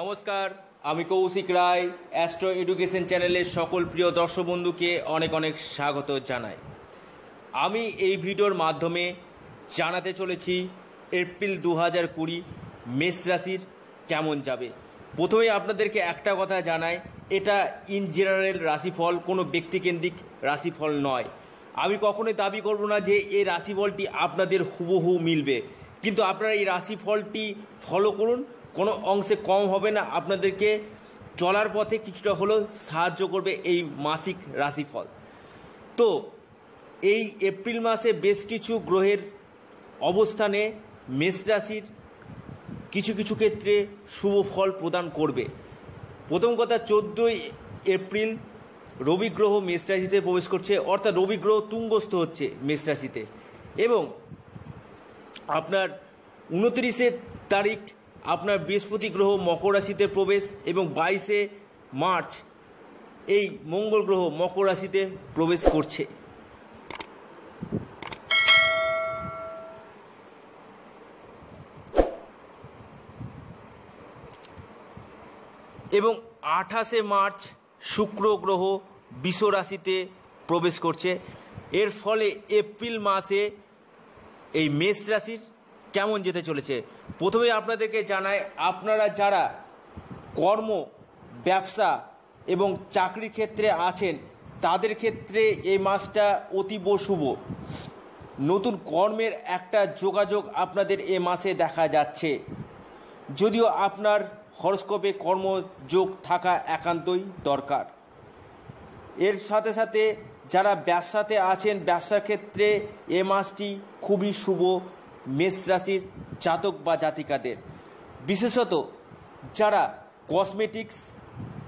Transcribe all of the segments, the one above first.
নমস্কার আমি কৌশিক রায় astro education চ্যানেলের সকল প্রিয় দর্শক বন্ধুকে অনেক অনেক স্বাগত জানাই আমি এই ভিডিওর মাধ্যমে জানাতে চলেছি এপ্রিল দু হাজার কুড়ি মেষ রাশির কেমন যাবে প্রথমে আপনাদেরকে একটা কথা জানাই এটা ইন জেনারেল রাশিফল কোনো ব্যক্তিকেন্দ্রিক রাশিফল নয় আমি কখনোই দাবি করব না যে এই রাশিফলটি আপনাদের হুবহু মিলবে কিন্তু আপনারা এই রাশিফলটি ফলো করুন কোনো অংশে কম হবে না আপনাদেরকে চলার পথে কিছুটা হলেও সাহায্য করবে এই মাসিক রাশিফল তো এই এপ্রিল মাসে বেশ কিছু গ্রহের অবস্থানে মেষ রাশির কিছু কিছু ক্ষেত্রে শুভ ফল প্রদান করবে প্রথম কথা চোদ্দোই এপ্রিল রবি গ্রহ মেষ রাশিতে প্রবেশ করছে অর্থাৎ রবি গ্রহ তুঙ্গস্থ হচ্ছে মেষ রাশিতে এবং আপনার উনত্রিশে তারিখ আপনার বৃহস্পতি গ্রহ মকর রাশিতে প্রবেশ এবং বাইশে মার্চ এই মঙ্গল গ্রহ মকর রাশিতে প্রবেশ করছে এবং আঠাশে মার্চ শুক্র গ্রহ বিষ রাশিতে প্রবেশ করছে এর ফলে এপ্রিল মাসে এই মেষ রাশির কেমন যেতে চলেছে প্রথমে আপনাদেরকে জানাই আপনারা যারা কর্ম ব্যবসা এবং চাকরির ক্ষেত্রে আছেন তাদের ক্ষেত্রে এই মাসটা অতীব শুভ নতুন কর্মের একটা যোগাযোগ আপনাদের এ মাসে দেখা যাচ্ছে যদিও আপনার হরস্কোপে কর্মযোগ থাকা একান্তই দরকার এর সাথে সাথে যারা ব্যবসাতে আছেন ব্যবসার ক্ষেত্রে এ মাসটি খুবই শুভ মেষ রাশির জাতক বা জাতিকাদের বিশেষত যারা কসমেটিক্স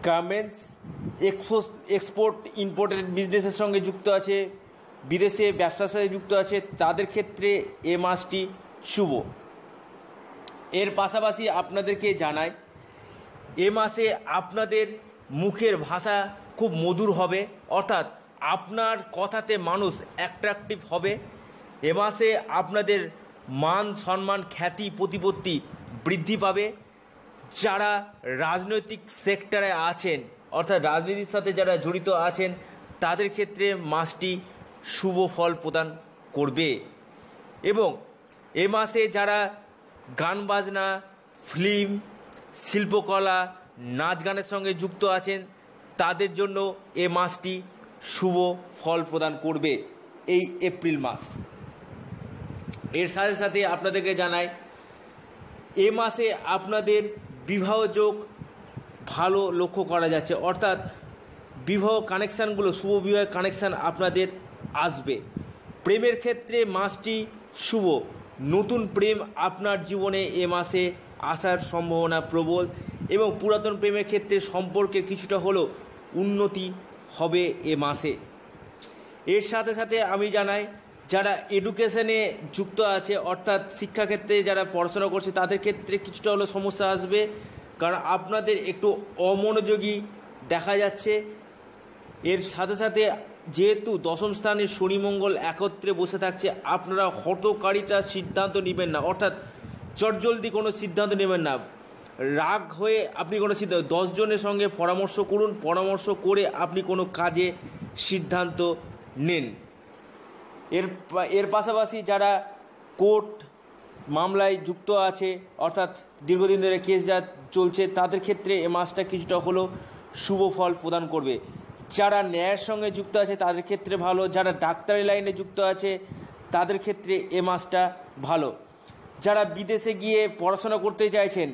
গার্মেন্টস এক্সপোর্ট ইম্পোর্টের বিজনেসের সঙ্গে যুক্ত আছে বিদেশে ব্যবসার সাথে যুক্ত আছে তাদের ক্ষেত্রে এ মাসটি শুভ এর পাশাপাশি আপনাদেরকে জানাই এ মাসে আপনাদের মুখের ভাষা খুব মধুর হবে অর্থাৎ আপনার কথাতে মানুষ অ্যাট্রাকটিভ হবে এ মাসে আপনাদের মান সম্মান খ্যাতি প্রতিপত্তি বৃদ্ধি পাবে যারা রাজনৈতিক সেক্টরে আছেন অর্থাৎ রাজনীতির সাথে যারা জড়িত আছেন তাদের ক্ষেত্রে মাসটি শুভ ফল প্রদান করবে এবং এ মাসে যারা গান বাজনা ফিল্ম শিল্পকলা নাচ গানের সঙ্গে যুক্ত আছেন তাদের জন্য এ মাসটি শুভ ফল প্রদান করবে এই এপ্রিল মাস এর সাথে সাথে আপনাদেরকে জানাই এ মাসে আপনাদের বিবাহ যোগ ভালো লক্ষ্য করা যাচ্ছে অর্থাৎ বিবাহ কানেকশানগুলো শুভ বিবাহের কানেকশান আপনাদের আসবে প্রেমের ক্ষেত্রে মাসটি শুভ নতুন প্রেম আপনার জীবনে এ মাসে আসার সম্ভাবনা প্রবল এবং পুরাতন প্রেমের ক্ষেত্রে সম্পর্কে কিছুটা হলেও উন্নতি হবে এ মাসে এর সাথে সাথে আমি জানাই যারা এডুকেশনে যুক্ত আছে অর্থাৎ শিক্ষাক্ষেত্রে যারা পড়াশোনা করছে তাদের ক্ষেত্রে কিছুটা হলে সমস্যা আসবে কারণ আপনাদের একটু অমনোযোগী দেখা যাচ্ছে এর সাথে সাথে যেহেতু দশম স্থানে শনিমঙ্গল একত্রে বসে থাকছে আপনারা হতকারিতা সিদ্ধান্ত নেবেন না অর্থাৎ চটজলদি কোনো সিদ্ধান্ত নেবেন না রাগ হয়ে আপনি কোনো সিদ্ধান্ত দশজনের সঙ্গে পরামর্শ করুন পরামর্শ করে আপনি কোনো কাজে সিদ্ধান্ত নেন এর এর পাশাপাশি যারা কোর্ট মামলায় যুক্ত আছে অর্থাৎ দীর্ঘদিন ধরে কেস যা চলছে তাদের ক্ষেত্রে এ মাসটা কিছুটা হলেও শুভ ফল প্রদান করবে যারা ন্যায়ের সঙ্গে যুক্ত আছে তাদের ক্ষেত্রে ভালো যারা ডাক্তারি লাইনে যুক্ত আছে তাদের ক্ষেত্রে এ মাসটা ভালো যারা বিদেশে গিয়ে পড়াশোনা করতে চাইছেন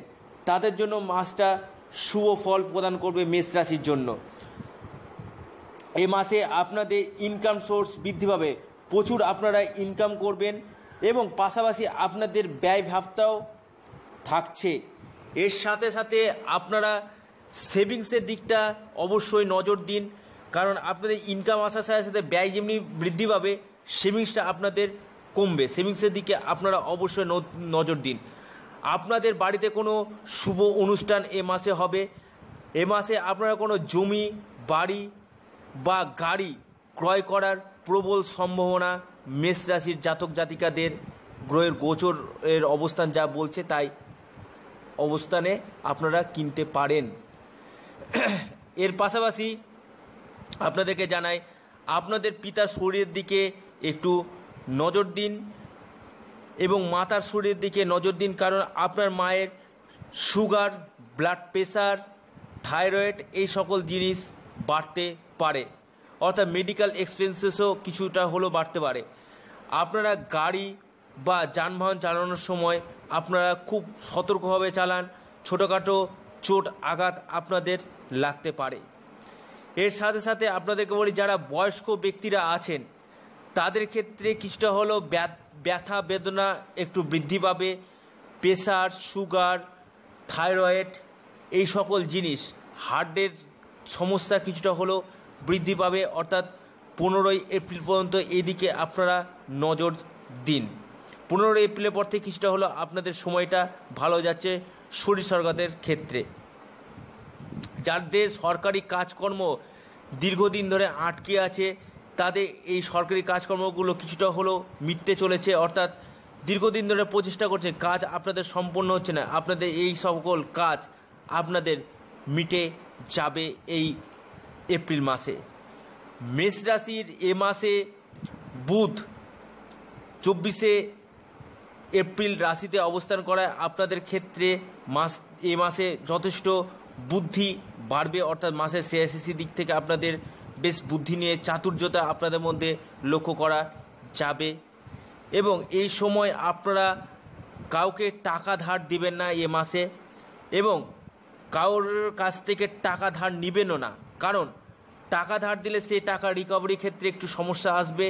তাদের জন্য মাসটা শুভ ফল প্রদান করবে মেষ রাশির জন্য এ মাসে আপনাদের ইনকাম সোর্স বৃদ্ধি পাবে প্রচুর আপনারা ইনকাম করবেন এবং পাশাপাশি আপনাদের ব্যয় ভাবটাও থাকছে এর সাথে সাথে আপনারা সেভিংসের দিকটা অবশ্যই নজর দিন কারণ আপনাদের ইনকাম আসার সাথে সাথে ব্যয় যেমনি বৃদ্ধি পাবে সেভিংসটা আপনাদের কমবে সেভিংসের দিকে আপনারা অবশ্যই নজর দিন আপনাদের বাড়িতে কোনো শুভ অনুষ্ঠান এ মাসে হবে এ মাসে আপনারা কোনো জমি বাড়ি বা গাড়ি ক্রয় করার প্রবল সম্ভাবনা মেষ রাশির জাতক জাতিকাদের গ্রহের গোচর এর অবস্থান যা বলছে তাই অবস্থানে আপনারা কিনতে পারেন এর পাশাপাশি আপনাদেরকে জানাই আপনাদের পিতার শরীরের দিকে একটু নজর দিন এবং মাতার শরীরের দিকে নজর দিন কারণ আপনার মায়ের সুগার ব্লাড প্রেশার থাইরয়েড এই সকল জিনিস বাড়তে পারে অর্থাৎ মেডিকেল এক্সপেন্সেসও কিছুটা হলেও বাড়তে পারে আপনারা গাড়ি বা যানবাহন চালানোর সময় আপনারা খুব সতর্কভাবে চালান ছোটোখাটো চোট আঘাত আপনাদের লাগতে পারে এর সাথে সাথে আপনাদেরকে বলি যারা বয়স্ক ব্যক্তিরা আছেন তাদের ক্ষেত্রে কিছুটা হলো ব্যথা বেদনা একটু বৃদ্ধি পাবে প্রেশার সুগার থাইরয়েড এই সকল জিনিস হার্টের সমস্যা কিছুটা হলেও বৃদ্ধি পাবে অর্থাৎ পনেরোই এপ্রিল পর্যন্ত এদিকে আপনারা নজর দিন পনেরোই এপ্রিলের পর থেকে কিছুটা হলো আপনাদের সময়টা ভালো যাচ্ছে শরীর সরকারের ক্ষেত্রে যাদের সরকারি কাজকর্ম দীর্ঘদিন ধরে আটকে আছে তাদের এই সরকারি কাজকর্মগুলো কিছুটা হলো মিটতে চলেছে অর্থাৎ দীর্ঘদিন ধরে প্রচেষ্টা করছে কাজ আপনাদের সম্পন্ন হচ্ছে না আপনাদের এই সকল কাজ আপনাদের মিটে যাবে এই এপ্রিল মাসে মেষ রাশির এ মাসে বুধ চব্বিশে এপ্রিল রাশিতে অবস্থান করায় আপনাদের ক্ষেত্রে মাস এ মাসে যথেষ্ট বুদ্ধি বাড়বে অর্থাৎ মাসের শেষেসি দিক থেকে আপনাদের বেশ বুদ্ধি নিয়ে চাতুর্যতা আপনাদের মধ্যে লক্ষ্য করা যাবে এবং এই সময় আপনারা কাউকে টাকা ধার দিবেন না এ মাসে এবং কারোর কাছ থেকে টাকা ধার নিবেনও না কারণ টাকা ধার দিলে সে টাকা রিকভারি ক্ষেত্রে একটু সমস্যা আসবে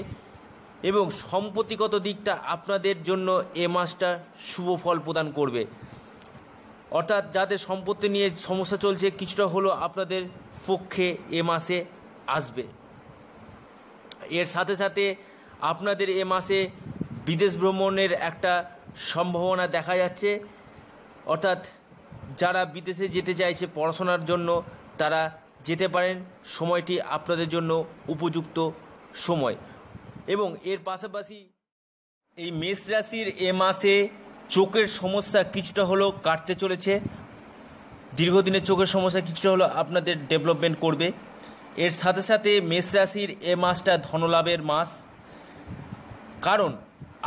এবং সম্পত্তিগত দিকটা আপনাদের জন্য এ মাসটা শুভ ফল প্রদান করবে অর্থাৎ যাদের সম্পত্তি নিয়ে সমস্যা চলছে কিছুটা হলো আপনাদের পক্ষে এ মাসে আসবে এর সাথে সাথে আপনাদের এ মাসে বিদেশ ভ্রমণের একটা সম্ভাবনা দেখা যাচ্ছে অর্থাৎ যারা বিদেশে যেতে চাইছে পড়াশোনার জন্য তারা যেতে পারেন সময়টি আপনাদের জন্য উপযুক্ত সময় এবং এর পাশাপাশি এই মেষ রাশির এ মাসে চোখের সমস্যা কিছুটা হলেও কাটতে চলেছে দীর্ঘদিনের চোখের সমস্যা কিছুটা হলেও আপনাদের ডেভেলপমেন্ট করবে এর সাথে সাথে মেষ রাশির এ মাসটা ধনলাভের মাস কারণ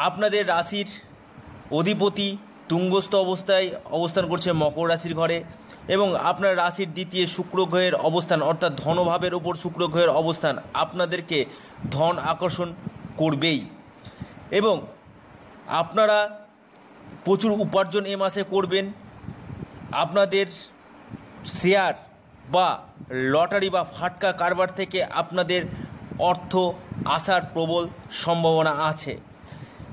আপনাদের রাশির অধিপতি তুঙ্গস্থ অবস্থায় অবস্থান করছে মকর রাশির ঘরে এবং আপনার রাশির দ্বিতীয় শুক্র গ্রহের অবস্থান অর্থাৎ ধনভাবের ওপর শুক্র গ্রহের অবস্থান আপনাদেরকে ধন আকর্ষণ করবেই এবং আপনারা প্রচুর উপার্জন এ মাসে করবেন আপনাদের শেয়ার বা লটারি বা ফাটকা কারবার থেকে আপনাদের অর্থ আসার প্রবল সম্ভাবনা আছে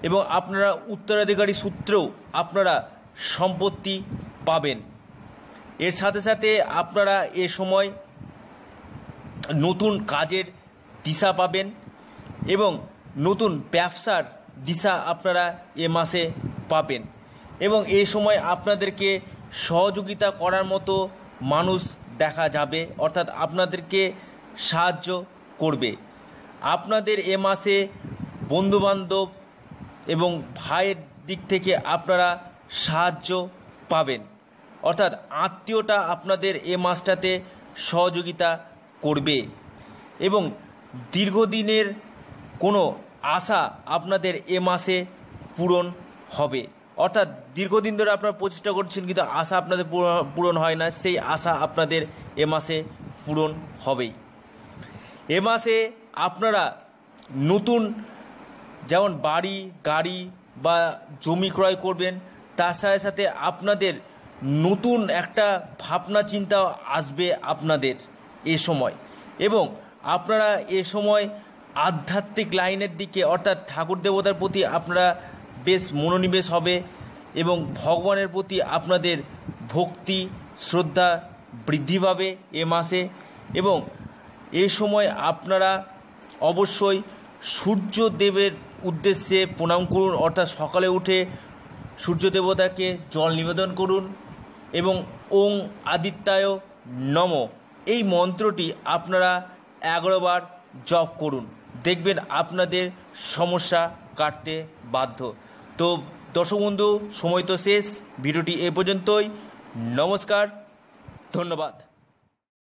এবং আপনারা উত্তরাধিকারী সূত্রেও আপনারা সম্পত্তি পাবেন এর সাথে সাথে আপনারা এ সময় নতুন কাজের দিশা পাবেন এবং নতুন ব্যবসার দিশা আপনারা এ মাসে পাবেন এবং এ সময় আপনাদেরকে সহযোগিতা করার মতো মানুষ দেখা যাবে অর্থাৎ আপনাদেরকে সাহায্য করবে আপনাদের এ মাসে বন্ধুবান্ধব এবং ভাইয়ের দিক থেকে আপনারা সাহায্য পাবেন অর্থাৎ আত্মীয়টা আপনাদের এ মাসটাতে সহযোগিতা করবে এবং দীর্ঘদিনের কোনো আশা আপনাদের এ মাসে পূরণ হবে অর্থাৎ দীর্ঘদিন ধরে আপনারা প্রচেষ্টা করছেন কিন্তু আশা আপনাদের পূরণ হয় না সেই আশা আপনাদের এ মাসে পূরণ হবেই এ মাসে আপনারা নতুন যেমন বাড়ি গাড়ি বা জমি ক্রয় করবেন তার সাথে সাথে আপনাদের নতুন একটা ভাবনা চিন্তা আসবে আপনাদের এ সময় এবং আপনারা এ সময় আধ্যাত্মিক লাইনের দিকে অর্থাৎ ঠাকুর দেবতার প্রতি আপনারা বেশ মনোনিবেশ হবে এবং ভগবানের প্রতি আপনাদের ভক্তি শ্রদ্ধা বৃদ্ধি পাবে এ মাসে এবং এ সময় আপনারা অবশ্যই সূর্যদেবের উদ্দেশ্যে প্রণাম করুন অর্থাৎ সকালে উঠে সূর্য দেবতাকে জল নিবেদন করুন এবং ওং আদিত্যায় নম এই মন্ত্রটি আপনারা এগারোবার জপ করুন দেখবেন আপনাদের সমস্যা কাটতে বাধ্য তো দর্শক বন্ধু সময় তো শেষ ভিডিওটি এ পর্যন্তই নমস্কার ধন্যবাদ